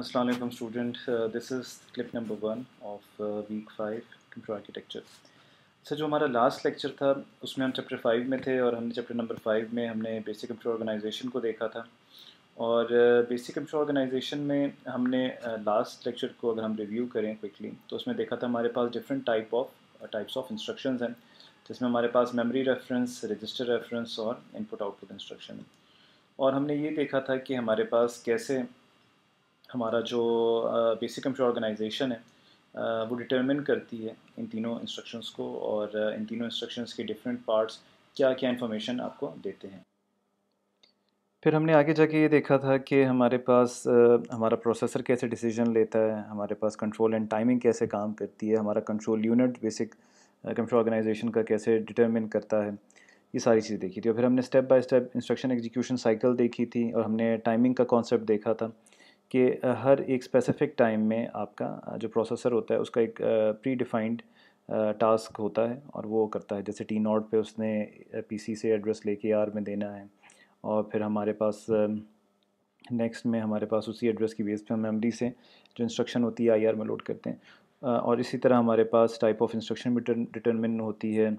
Assalamualaikum student, uh, this is clip number one of uh, week five computer architecture sir जो हमारा last lecture था उसमें हम chapter five में थे और हमने चैप्टर नंबर फाइव में हमने बेसिक कंप्यूटर ऑर्गेनाइजेशन को देखा था और बेसिक uh, computer ऑर्गेनाइजेशन में हमने लास्ट uh, last लेक्चर को अगर हम रिव्यू करें क्विकली तो उसमें देखा था हमारे पास different type of types of instructions हैं जिसमें हमारे पास memory रेफरेंस रजिस्टर रेफरेंस और इनपुट आउटपुट इंस्ट्रक्शन और हमने ये देखा था कि हमारे पास कैसे हमारा जो बेसिक कंप्यूटर ऑर्गेनाइजेशन है वो डिटरमिन करती है इन तीनों इंस्ट्रक्शंस को और इन तीनों इंस्ट्रक्शंस के डिफरेंट पार्ट्स क्या क्या इन्फॉर्मेशन आपको देते हैं फिर हमने आगे जाके ये देखा था कि हमारे पास हमारा प्रोसेसर कैसे डिसीजन लेता है हमारे पास कंट्रोल एंड टाइमिंग कैसे काम करती है हमारा control unit basic computer organisation का कैसे डिटरमिन करता है ये सारी चीज़ें देखी थी और फिर हमने step by step instruction execution cycle देखी थी और हमने टाइमिंग का कॉन्सेप्ट देखा था कि हर एक स्पेसिफिक टाइम में आपका जो प्रोसेसर होता है उसका एक प्री डिफाइंड टास्क होता है और वो करता है जैसे टी नॉट पे उसने पीसी से एड्रेस लेके आर में देना है और फिर हमारे पास नेक्स्ट में हमारे पास उसी एड्रेस की बेस पे हम मेमोरी से जो इंस्ट्रक्शन होती है आईआर में लोड करते हैं और इसी तरह हमारे पास टाइप ऑफ इंस्ट्रक्शन भी डिटर्मिन होती है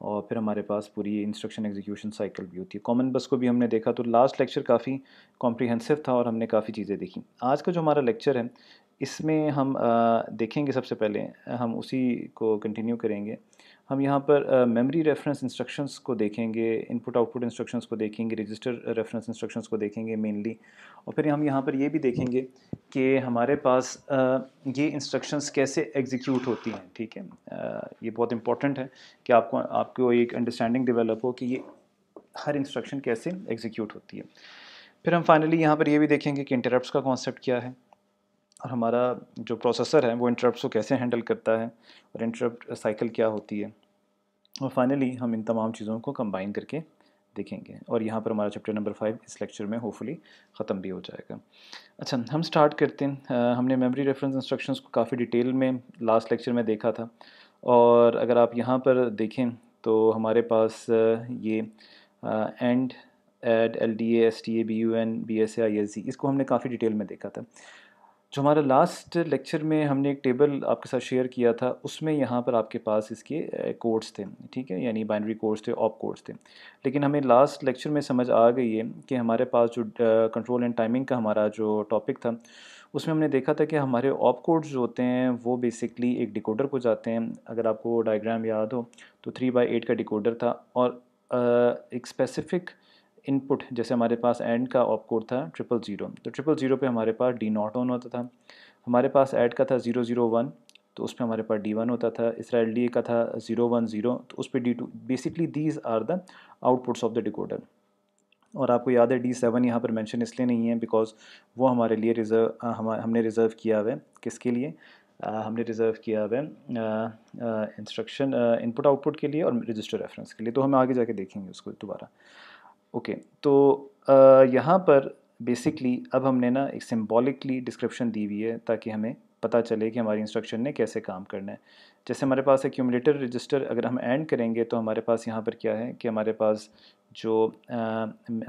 और फिर हमारे पास पूरी इंस्ट्रक्शन एग्जीक्यूशन साइकिल भी होती है कॉमन बस को भी हमने देखा तो लास्ट लेक्चर काफ़ी कॉम्प्रिहेंसिव था और हमने काफ़ी चीज़ें देखी आज का जो हमारा लेक्चर है इसमें हम देखेंगे सबसे पहले हम उसी को कंटिन्यू करेंगे हम यहाँ पर मेमोरी रेफरेंस इंस्ट्रक्शंस को देखेंगे इनपुट आउटपुट इंस्ट्रक्शंस को देखेंगे रजिस्टर रेफरेंस इंस्ट्रक्शंस को देखेंगे मेनली और फिर हम यहाँ पर ये भी देखेंगे कि हमारे पास uh, ये इंस्ट्रक्शंस कैसे एग्जीक्यूट होती हैं ठीक है uh, ये बहुत इंपॉर्टेंट है कि आपको आपको एक अंडरस्टैंडिंग डिवेलप हो कि ये हर इंस्ट्रक्शन कैसे एग्जीक्यूट होती है फिर हम फाइनली यहाँ पर ये भी देखेंगे कि इंटरप्ट का कॉन्सेप्ट क्या है और हमारा जो प्रोसेसर है वो इंटरप्ट को कैसे हैंडल करता है और इंटरप्ट साइकिल क्या होती है और फाइनली हम इन तमाम चीज़ों को कंबाइन करके देखेंगे और यहाँ पर हमारा चैप्टर नंबर फाइव इस लेक्चर में होपफुली ख़त्म भी हो जाएगा अच्छा हम स्टार्ट करते हैं हमने मेमोरी रेफरेंस इंस्ट्रक्शंस को काफ़ी डिटेल में लास्ट लेक्चर में देखा था और अगर आप यहाँ पर देखें तो हमारे पास ये AND ADD L D S T A B U N B S A I S G इसको हमने काफ़ी डिटेल में देखा था जो हमारा लास्ट लेक्चर में हमने एक टेबल आपके साथ शेयर किया था उसमें यहाँ पर आपके पास इसके कोड्स थे ठीक है यानी बाइनरी कोड्स थे ऑप कोड्स थे लेकिन हमें लास्ट लेक्चर में समझ आ गई है कि हमारे पास जो कंट्रोल एंड टाइमिंग का हमारा जो टॉपिक था उसमें हमने देखा था कि हमारे ऑप कोड्स जो होते हैं वो बेसिकली एक डिकोडर को जाते हैं अगर आपको डायग्राम याद हो तो थ्री बाई एट का डिकोडर था और एक स्पेसिफ़िक इनपुट जैसे हमारे पास एंड का ऑप कोड था ट्रिपल ज़ीरो तो ट्रिपल ज़ीरो पे हमारे पास डी नॉट ऑन होता था हमारे पास ऐड का था ज़ीरो ज़ीरो वन तो उस पर हमारे पास डी वन होता था इसराइल डी का था ज़ीरो वन ज़ीरो तो उस पर D two basically these are the outputs of the decoder और आपको याद है डी सेवन यहाँ पर मैंशन इसलिए नहीं है बिकॉज वो हमारे लिए रिज़र्व हम हमने रिज़र्व किया हुआ है किसके लिए आ, हमने रिज़र्व किया हुआ है इंस्ट्रक्शन इनपुट आउटपुट के लिए और रजिस्टर रेफरेंस के लिए तो हम आगे जाके देखेंगे उसको दोबारा ओके okay, तो यहाँ पर बेसिकली अब हमने ना एक सिम्बॉलिकली डिस्क्रिप्शन दी हुई है ताकि हमें पता चले कि हमारी इंस्ट्रक्शन ने कैसे काम करना है जैसे हमारे पास क्यूमलेटर रजिस्टर अगर हम ऐड करेंगे तो हमारे पास यहाँ पर क्या है कि हमारे पास जो आ,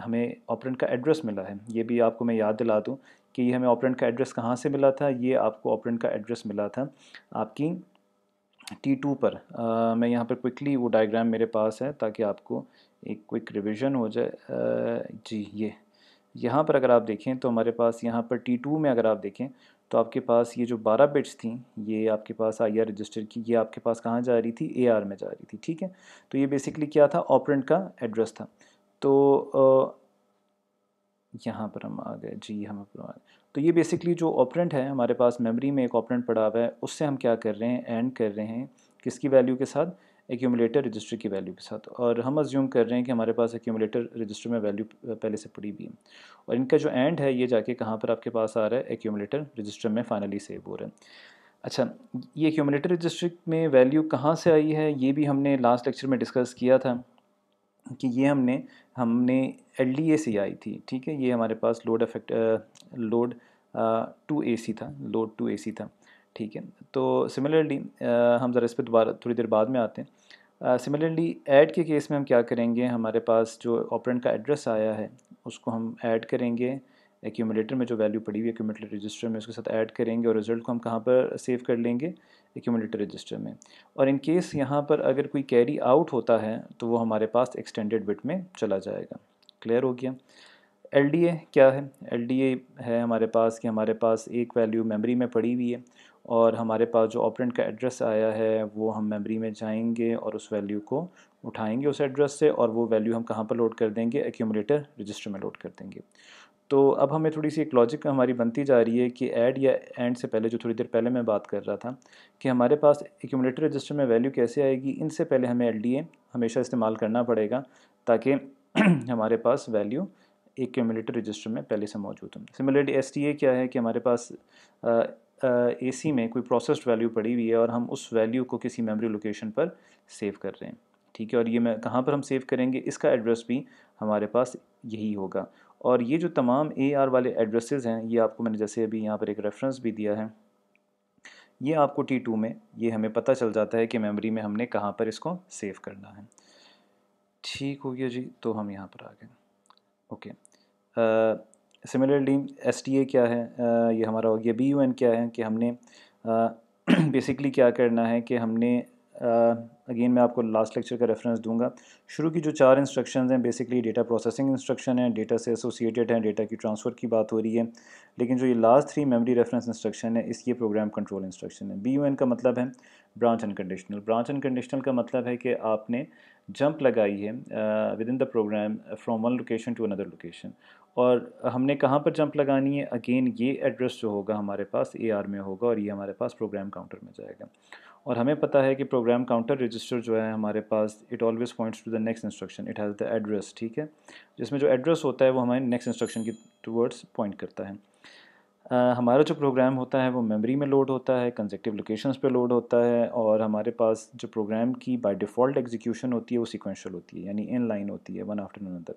हमें ऑपरेंट का एड्रेस मिला है ये भी आपको मैं याद दिला दूँ कि ये हमें ऑपरेंट का एड्रेस कहाँ से मिला था ये आपको ऑपरेंट का एड्रेस मिला था आपकी टी टू पर आ, मैं यहाँ पर क्विकली वो डायग्राम मेरे पास है ताकि आपको एक क्विक रिविज़न हो जाए जी ये यहाँ पर अगर आप देखें तो हमारे पास यहाँ पर टी टू में अगर आप देखें तो आपके पास ये जो 12 बिट्स थी ये आपके पास आई आर रजिस्टर की ये आपके पास कहाँ जा रही थी ए आर में जा रही थी ठीक है तो ये बेसिकली क्या था ऑपरेंट का एड्रेस था तो यहाँ पर हम आ गए जी हम आ गए तो ये बेसिकली जो ऑपरेंट है हमारे पास मेमोरी में एक ऑपरेंट पड़ा हुआ है उससे हम क्या कर रहे हैं एंड कर रहे हैं किसकी वैल्यू के साथ एक्यूमुलेटर रजिस्टर की वैल्यू के साथ और हम अज्यूम कर रहे हैं कि हमारे पास एक्यूमुलेटर रजिस्टर में वैल्यू पहले से पड़ी भी है और इनका जो एंड है ये जाके कहाँ पर आपके पास आ रहा है एक्यूमुलेटर रजिस्टर में फाइनली सेव हो रहा है अच्छा ये एक्यूमुलेटर रजिस्टर में वैल्यू कहाँ से आई है ये भी हमने लास्ट लेक्चर में डिस्कस किया था कि ये हमने हमने एल डी ए सी आई थी ठीक है ये हमारे पास load affect load to A C था लोड टू ए सी था ठीक है तो सिमिलरली हम ज़रा इस पर दोबारा थोड़ी देर बाद में आते हैं सिमिलरली ऐड के केस में हम क्या करेंगे हमारे पास जो ऑपरेंट का एड्रेस आया है उसको हम ऐड करेंगे एक्यूमलेटर में जो वैल्यू पड़ी हुई एक्यूमलेटर रजिस्टर में उसके साथ ऐड करेंगे और रिजल्ट को हम कहाँ पर सेव कर लेंगे एक्यूमलेटर रजिस्टर में और इन केस यहाँ पर अगर कोई कैरी आउट होता है तो वो हमारे पास एक्सटेंडेड बिट में चला जाएगा क्लियर हो गया एल क्या है एल है हमारे पास कि हमारे पास एक वैल्यू मेमोरी में पड़ी हुई है और हमारे पास जो ऑपरेंट का एड्रेस आया है वो हम मेमोरी में जाएंगे और उस वैल्यू को उठाएंगे उस एड्रेस से और वो वैल्यू हम कहाँ पर लोड कर देंगे एक्यूमलेटर रजिस्टर में लोड कर देंगे तो अब हमें थोड़ी सी एक लॉजिक हमारी बनती जा रही है कि ऐड या एंड से पहले जो थोड़ी देर पहले मैं बात कर रहा था कि हमारे पास एक्यूमलेटर रजिस्टर में वैल्यू कैसे आएगी इनसे पहले हमें एल हमेशा इस्तेमाल करना पड़ेगा ताकि हमारे पास वैल्यू एक्यूमलेटर रजिस्टर में पहले से मौजूद हों सिमिलरली एस क्या है कि हमारे पास ए सी में कोई प्रोसेस्ड वैल्यू पड़ी हुई है और हम उस वैल्यू को किसी मेमोरी लोकेशन पर सेव कर रहे हैं ठीक है और ये मैं कहाँ पर हम सेव करेंगे इसका एड्रेस भी हमारे पास यही होगा और ये जो तमाम ए आर वाले एड्रेसेस हैं ये आपको मैंने जैसे अभी यहाँ पर एक रेफरेंस भी दिया है ये आपको टी टू में ये हमें पता चल जाता है कि मेमोरी में हमने कहाँ पर इसको सेव करना है ठीक हो गया जी तो हम यहाँ पर आ गए okay similarly S T A क्या है ये हमारा हो गया बी यू एन क्या है कि हमने बेसिकली क्या करना है कि हमने अगेन मैं आपको लास्ट लेक्चर का रेफरेंस दूंगा शुरू की जो चार इंस्ट्रक्शन हैं बेसिकली डेटा प्रोसेसिंग इंस्ट्रक्शन है डेटा से एसोसिएटेड है डेटा की ट्रांसफ़र की बात हो रही है लेकिन जो ये last three memory reference instruction है इसकी प्रोग्राम कंट्रोल इंस्ट्रक्शन है बी यू एन का मतलब है ब्रांच अनकंडीशनल ब्रांच अनकंडीशनल का मतलब है कि आपने जंप लगाई है within the program from one location to another location और हमने कहाँ पर जंप लगानी है अगेन ये एड्रेस जो होगा हमारे पास ए आर में होगा और ये हमारे पास प्रोग्राम काउंटर में जाएगा और हमें पता है कि प्रोग्राम काउंटर रजिस्टर जो है हमारे पास it always points to the next instruction it has the address ठीक है जिसमें जो एड्रेस होता है वो हमारे नेक्स्ट इंस्ट्रक्शन की टूवर्ड्स पॉइंट करता है Uh, हमारा जो प्रोग्राम होता है वो मेमोरी में लोड होता है कंजेक्टिव लोकेशंस पे लोड होता है और हमारे पास जो प्रोग्राम की बाय डिफ़ॉल्ट एग्जीक्यूशन होती है वो सिक्वेंशल होती है यानी इन लाइन होती है वन आफ्टर अनदर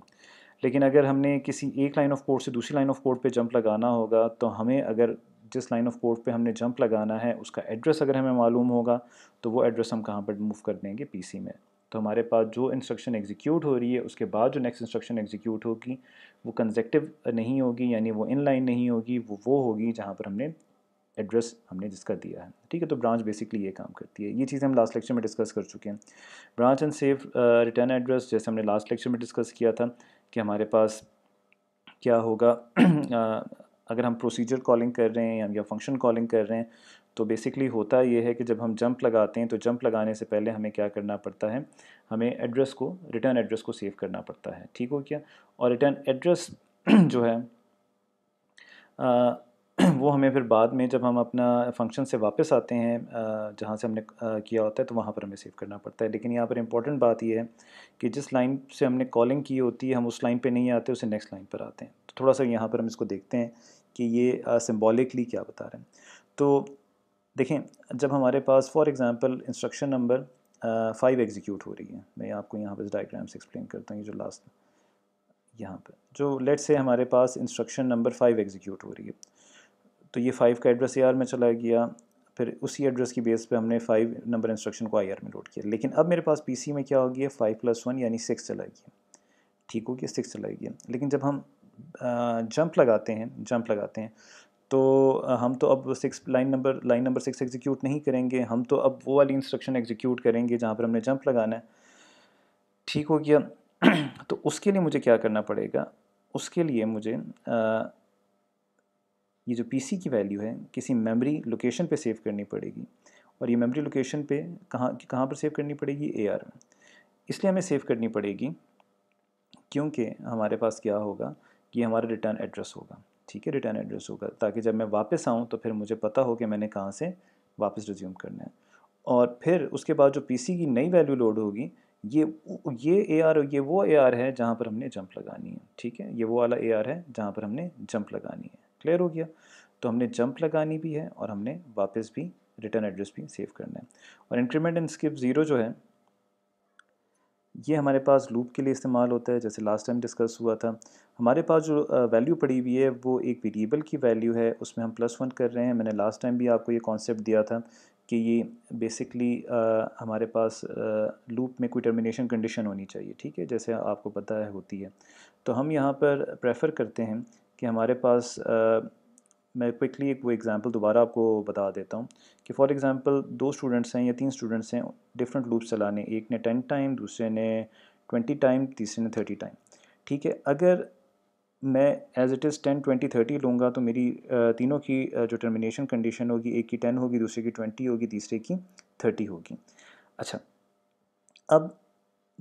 लेकिन अगर हमने किसी एक लाइन ऑफ कोड से दूसरी लाइन ऑफ कोड पे जंप लगाना होगा तो हमें अगर जिस लाइन ऑफ कोड पे हमने जंप लगाना है उसका एड्रेस अगर हमें मालूम होगा तो वो एड्रेस हम कहाँ पर मूव कर देंगे पी में तो हमारे पास जो इंस्ट्रक्शन एग्जीक्यूट हो रही है उसके बाद जो नेक्स्ट इंस्ट्रक्शन एग्जीक्यूट होगी वो कंजेक्टिव नहीं होगी यानी वो इन लाइन नहीं होगी वो वो होगी जहाँ पर हमने एड्रेस हमने जिसका दिया है ठीक है तो ब्रांच बेसिकली ये काम करती है ये चीज़ें हम लास्ट लेक्चर में डिस्कस कर चुके हैं branch and save return address जैसे हमने लास्ट लेक्चर में डिस्कस किया था कि हमारे पास क्या होगा अगर हम प्रोसीजर कॉलिंग कर रहे हैं या फंक्शन कॉलिंग कर रहे हैं तो बेसिकली होता ये है कि जब हम जंप लगाते हैं तो जंप लगाने से पहले हमें क्या करना पड़ता है हमें एड्रेस को रिटर्न एड्रेस को सेव करना पड़ता है ठीक हो क्या और रिटर्न एड्रेस जो है वो हमें फिर बाद में जब हम अपना फंक्शन से वापस आते हैं जहाँ से हमने किया होता है तो वहाँ पर हमें सेव करना पड़ता है लेकिन यहाँ पर इंपॉर्टेंट बात यह है कि जिस लाइन से हमने कॉलिंग की होती है हम उस लाइन पे नहीं आते उसे नेक्स्ट लाइन पर आते हैं तो थोड़ा सा यहाँ पर हम इसको देखते हैं कि ये सिम्बॉलिकली क्या बता रहे हैं तो देखें जब हमारे पास for example instruction number five execute हो रही है मैं आपको यहाँ पर डायग्राम से एक्सप्लेन करता हूँ ये जो लास्ट यहाँ पर जो लेट से हमारे पास इंस्ट्रक्शन नंबर फाइव एग्जीक्यूट हो रही है तो ये फाइव का एड्रेस ए आर में चला गया फिर उसी एड्रेस की बेस पे हमने फाइव नंबर इंस्ट्रक्शन को आई आर में लोड किया लेकिन अब मेरे पास पी सी में क्या हो गया फाइव प्लस वन यानी सिक्स चला गया ठीक हो गया सिक्स चला गया लेकिन जब हम जंप लगाते हैं जंप लगाते हैं तो हम तो अब six line number line number six execute नहीं करेंगे हम तो अब वो वाली इंस्ट्रक्शन एग्जीक्यूट करेंगे जहाँ पर हमने जंप लगाना है ठीक हो गया तो उसके लिए मुझे क्या करना पड़ेगा उसके लिए मुझे ये जो पीसी की वैल्यू है किसी मेमोरी लोकेशन पे सेव करनी पड़ेगी और ये मेमोरी लोकेशन पे कहाँ कहाँ पर सेव करनी पड़ेगी ए आर इसलिए हमें सेव करनी पड़ेगी क्योंकि हमारे पास क्या होगा कि हमारा रिटर्न एड्रेस होगा ठीक है रिटर्न एड्रेस होगा ताकि जब मैं वापस आऊँ तो फिर मुझे पता हो कि मैंने कहाँ से वापस रिज्यूम करना है और फिर उसके बाद जो पीसी की नई वैल्यू लोड होगी ये ये ए आर ये वो ए आर है जहाँ पर हमने जंप लगानी है ठीक है ये वो वाला ए आर है जहाँ पर हमने जंप लगानी है क्लियर हो गया तो हमने जंप लगानी भी है और हमने वापस भी रिटर्न एड्रेस भी सेव करना है और इंक्रीमेंट एंड स्किप ज़ीरो जो है ये हमारे पास लूप के लिए इस्तेमाल होता है जैसे लास्ट टाइम डिस्कस हुआ था हमारे पास जो वैल्यू पड़ी हुई है वो एक वेरिएबल की वैल्यू है उसमें हम प्लस वन कर रहे हैं मैंने लास्ट टाइम भी आपको ये कॉन्सेप्ट दिया था कि ये बेसिकली हमारे पास लूप में कोई टर्मिनेशन कंडीशन होनी चाहिए ठीक है जैसे आपको पता है होती है तो हम यहाँ पर प्रेफर करते हैं कि हमारे पास आ, मैं क्विकली एक वो एग्ज़ाम्पल दोबारा आपको बता देता हूँ कि फॉर एग्ज़ाम्पल दो स्टूडेंट्स हैं या तीन स्टूडेंट्स हैं डिफरेंट लूप चलाने एक ने टेन टाइम दूसरे ने ट्वेंटी टाइम तीसरे ने थर्टी टाइम ठीक है अगर मैं as it is ten twenty thirty लूँगा तो मेरी तीनों की जो टर्मिनेशन कंडीशन होगी एक की टेन होगी दूसरे की ट्वेंटी होगी तीसरे की थर्टी होगी अच्छा अब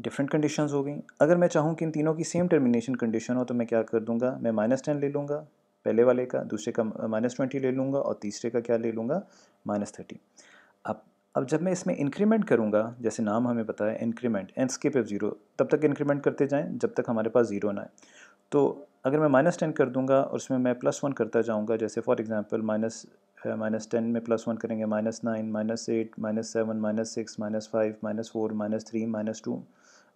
डिफरेंट कंडीशंस हो गई अगर मैं चाहूँ कि इन तीनों की सेम टर्मिनेशन कंडीशन हो तो मैं क्या कर दूंगा मैं माइनस टेन ले लूँगा पहले वाले का दूसरे का माइनस ट्वेंटी ले लूँगा और तीसरे का क्या ले लूँगा माइनस थर्टी अब अब जब मैं इसमें इंक्रीमेंट करूँगा जैसे नाम हमें पता है increment and skip if zero तब तक इंक्रीमेंट करते जाएँ जब तक हमारे पास ज़ीरो ना आए तो अगर मैं माइनस टेन कर दूंगा और उसमें मैं प्लस वन करता जाऊँगा जैसे for example minus minus ten में प्लस वन करेंगे minus nine minus eight minus seven minus six minus five minus four minus three minus two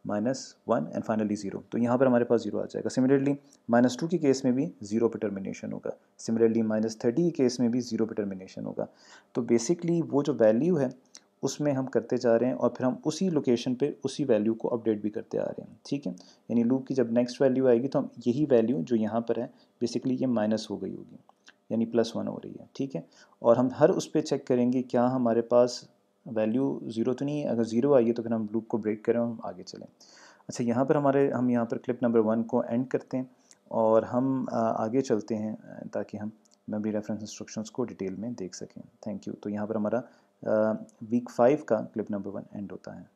minus one and finally zero तो यहाँ पर हमारे पास जीरो आ जाएगा सिमिलरली माइनस टू के केस में भी ज़ीरो पे टर्मिनेशन होगा सिमिलरली माइनस थर्टी के केस में भी ज़ीरो पे टर्मिनेशन होगा तो बेसिकली वो जो वैल्यू है उसमें हम करते जा रहे हैं और फिर हम उसी लोकेशन पे उसी वैल्यू को अपडेट भी करते आ रहे हैं ठीक है यानी लूप की जब नेक्स्ट वैल्यू आएगी तो हम यही वैल्यू जो यहाँ पर है बेसिकली ये माइनस हो गई होगी यानी प्लस वन हो रही है ठीक है और हम हर उस पर चेक करेंगे क्या हमारे पास वैल्यू ज़ीरो तो नहीं अगर ज़ीरो आई है तो फिर हम लूप को ब्रेक करें हम आगे चलें अच्छा यहाँ पर हमारे हम यहाँ पर क्लिप नंबर वन को एंड करते हैं और हम आगे चलते हैं ताकि हम मेमोरी रेफरेंस इंस्ट्रक्शंस को डिटेल में देख सकें थैंक यू तो यहाँ पर हमारा वीक फाइव का क्लिप नंबर वन एंड होता है